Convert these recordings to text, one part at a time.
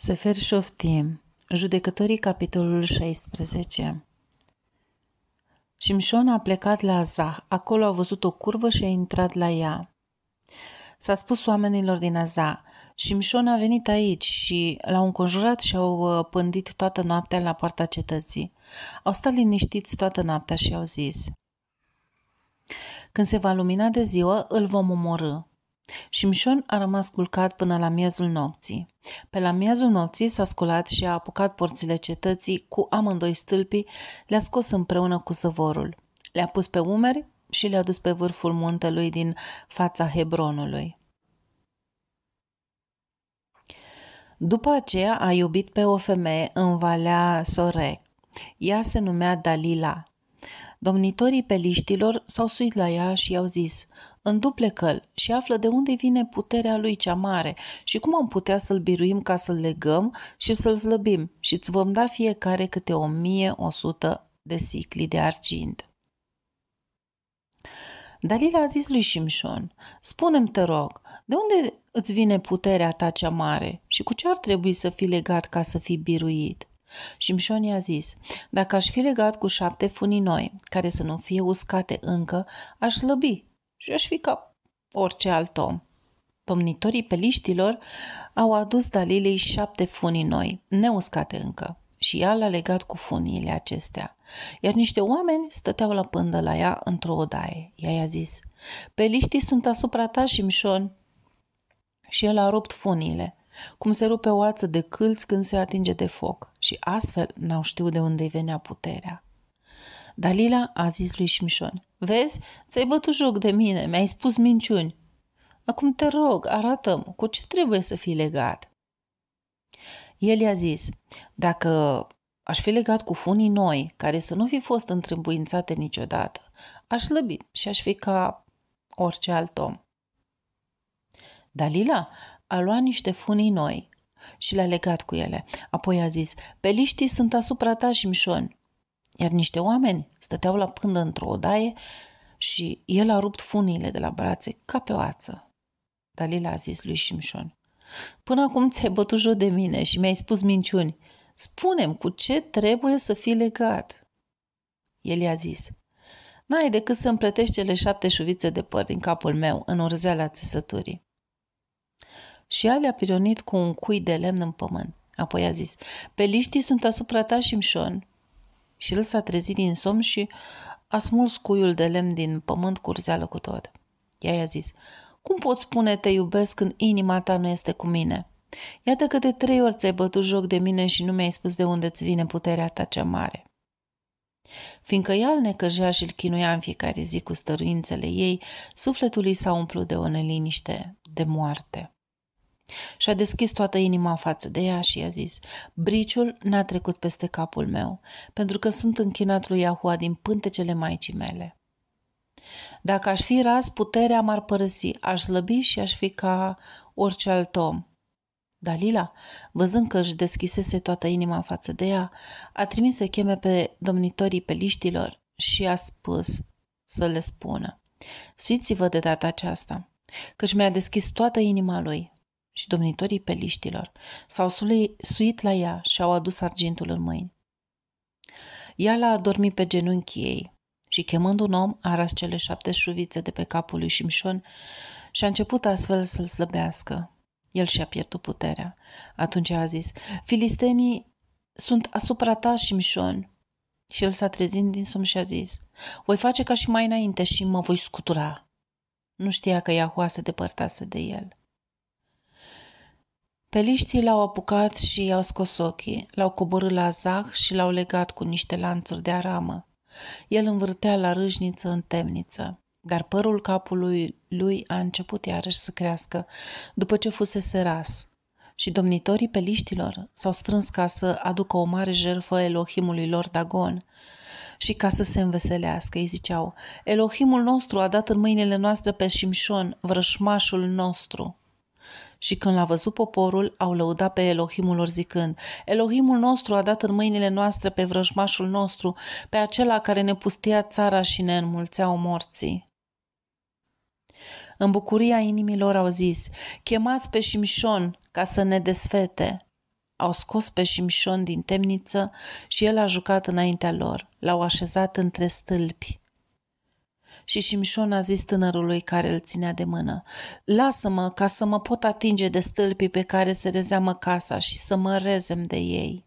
Sefer Șoftim, Judecătorii, capitolul 16 Șimșon a plecat la Azah, acolo a văzut o curvă și a intrat la ea. S-a spus oamenilor din Azah, Șimșon a venit aici și l-au înconjurat și au uh, pândit toată noaptea la poarta cetății. Au stat liniștiți toată noaptea și au zis, Când se va lumina de ziua, îl vom omorâ. Șimșon a rămas culcat până la miezul nopții. Pe la miezul nopții s-a sculat și a apucat porțile cetății cu amândoi stâlpii, le-a scos împreună cu zăvorul. Le-a pus pe umeri și le-a dus pe vârful muntelui din fața Hebronului. După aceea a iubit pe o femeie în Valea Sorec. Ea se numea Dalila Domnitorii peliștilor s-au suit la ea și i-au zis, înduple căl și află de unde vine puterea lui cea mare și cum am putea să-l biruim ca să-l legăm și să-l slăbim și îți vom da fiecare câte o mie o sută de sicli de argint. Dalila a zis lui Șimșon, spune te rog, de unde îți vine puterea ta cea mare și cu ce ar trebui să fii legat ca să fii biruit? Șimșon i-a zis, dacă aș fi legat cu șapte funii noi, care să nu fie uscate încă, aș slăbi și aș fi ca orice alt om. Domnitorii peliștilor au adus Dalilei șapte funii noi, neuscate încă, și ea l-a legat cu funiile acestea. Iar niște oameni stăteau la pândă la ea într-o odaie. Ea i-a zis, peliștii sunt asupra ta, Șimșon. Și el a rupt funiile cum se rupe o ață de câlți când se atinge de foc și astfel n-au știut de unde-i venea puterea. Dalila a zis lui Șmișon, Vezi, ți-ai bătut joc de mine, mi-ai spus minciuni. Acum te rog, arată cu ce trebuie să fii legat. El i-a zis, dacă aș fi legat cu funii noi, care să nu fi fost întrebuințate niciodată, aș slăbi și aș fi ca orice alt om. Dalila a luat niște funii noi și le-a legat cu ele. Apoi a zis, peliștii sunt asupra ta, Șimșon. Iar niște oameni stăteau la pândă într-o odaie și el a rupt funiile de la brațe ca pe o ață. Dalila a zis lui Șimșon, Până acum ți-ai bătut joc de mine și mi-ai spus minciuni. Spunem cu ce trebuie să fii legat. El i-a zis, N-ai decât să împletești cele șapte șuvițe de păr din capul meu în urzeala țesăturii și a pironit cu un cui de lemn în pământ. Apoi a zis, peliștii sunt asupra ta, Șimșon. Și el s-a trezit din somn și a smuls cuiul de lemn din pământ curzeală cu tot. Ea i-a zis, cum poți spune te iubesc când inima ta nu este cu mine? Iată că de trei ori ți-ai bătut joc de mine și nu mi-ai spus de unde îți vine puterea ta cea mare. Fiindcă ea îl necăjea și îl chinuia în fiecare zi cu stăruințele ei, sufletul îi s-a umplut de o neliniște, de moarte. Și-a deschis toată inima față de ea și i-a zis, Briciul n-a trecut peste capul meu, pentru că sunt închinat lui Iahua din pântecele maicii mele. Dacă aș fi ras, puterea m-ar părăsi, aș slăbi și aș fi ca orice alt om. Dalila, văzând că își deschisese toată inima față de ea, a trimis să cheme pe domnitorii peliștilor și a spus să le spună. Suiți-vă de data aceasta, căci mi-a deschis toată inima lui și domnitorii peliștilor s-au suit la ea și au adus argintul în mâini. Ea l-a adormit pe genunchii ei și chemând un om a ras cele șapte șuvițe de pe capul lui Șimșon și a început astfel să-l slăbească. El și-a pierdut puterea. Atunci a zis, filistenii sunt asupra ta, Șimșon. Și el s-a trezit din somn și a zis, voi face ca și mai înainte și mă voi scutura. Nu știa că Iahua se depărtase de el. Peliștii l-au apucat și i-au scos ochii, l-au coborât la zah și l-au legat cu niște lanțuri de aramă. El învârtea la râșniță în temniță, dar părul capului lui a început iarăși să crească, după ce fusese ras. Și domnitorii peliștilor s-au strâns ca să aducă o mare jertfă Elohimului lor Dagon și ca să se înveselească. Ei ziceau, Elohimul nostru a dat în mâinile noastre pe Șimșon, vrășmașul nostru. Și când l-a văzut poporul, au lăudat pe Elohimul lor zicând, Elohimul nostru a dat în mâinile noastre pe vrăjmașul nostru, pe acela care ne pustia țara și ne înmulțeau morții. În bucuria inimilor au zis, chemați pe Șimșon ca să ne desfete. Au scos pe Șimșon din temniță și el a jucat înaintea lor. L-au așezat între stâlpi. Și Șimșon a zis tânărului care îl ținea de mână, Lasă-mă ca să mă pot atinge de stâlpii pe care se rezeamă casa și să mă rezem de ei.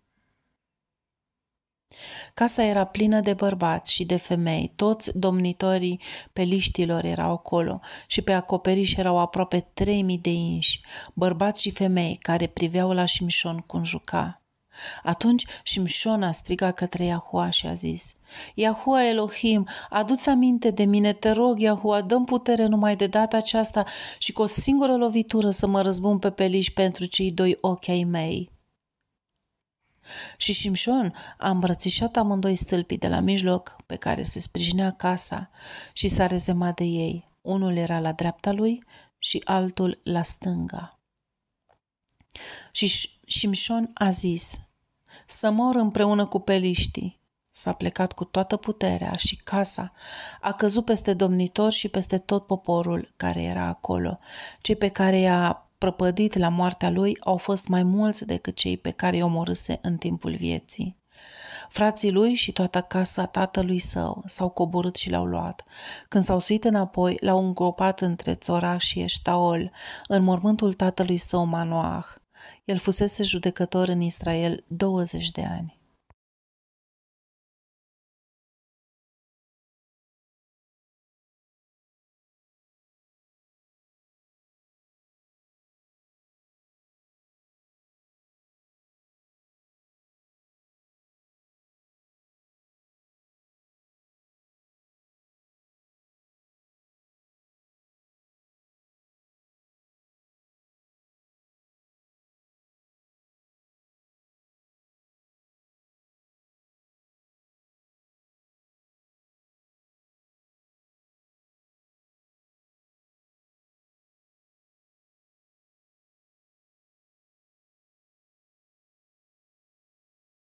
Casa era plină de bărbați și de femei, toți domnitorii peliștilor erau acolo și pe acoperiș erau aproape 3000 de inși, bărbați și femei care priveau la Șimșon cum juca. Atunci a strigat către Iahua și a zis, Iahua Elohim, adu-ți aminte de mine, te rog, Iahua, dăm putere numai de data aceasta și cu o singură lovitură să mă răzbun pe peliș pentru cei doi ochi ai mei. Și Șimșon a îmbrățișat amândoi stâlpii de la mijloc pe care se sprijinea casa și s-a rezemat de ei. Unul era la dreapta lui și altul la stânga. Și Șimșon a zis, să mor împreună cu peliștii. S-a plecat cu toată puterea și casa a căzut peste domnitor și peste tot poporul care era acolo. Cei pe care i-a prăpădit la moartea lui au fost mai mulți decât cei pe care i-o în timpul vieții. Frații lui și toată casa tatălui său s-au coborât și l-au luat. Când s-au suit înapoi, l-au îngropat între Țora și Eștaol, în mormântul tatălui său Manoah. El fusese judecător în Israel 20 de ani.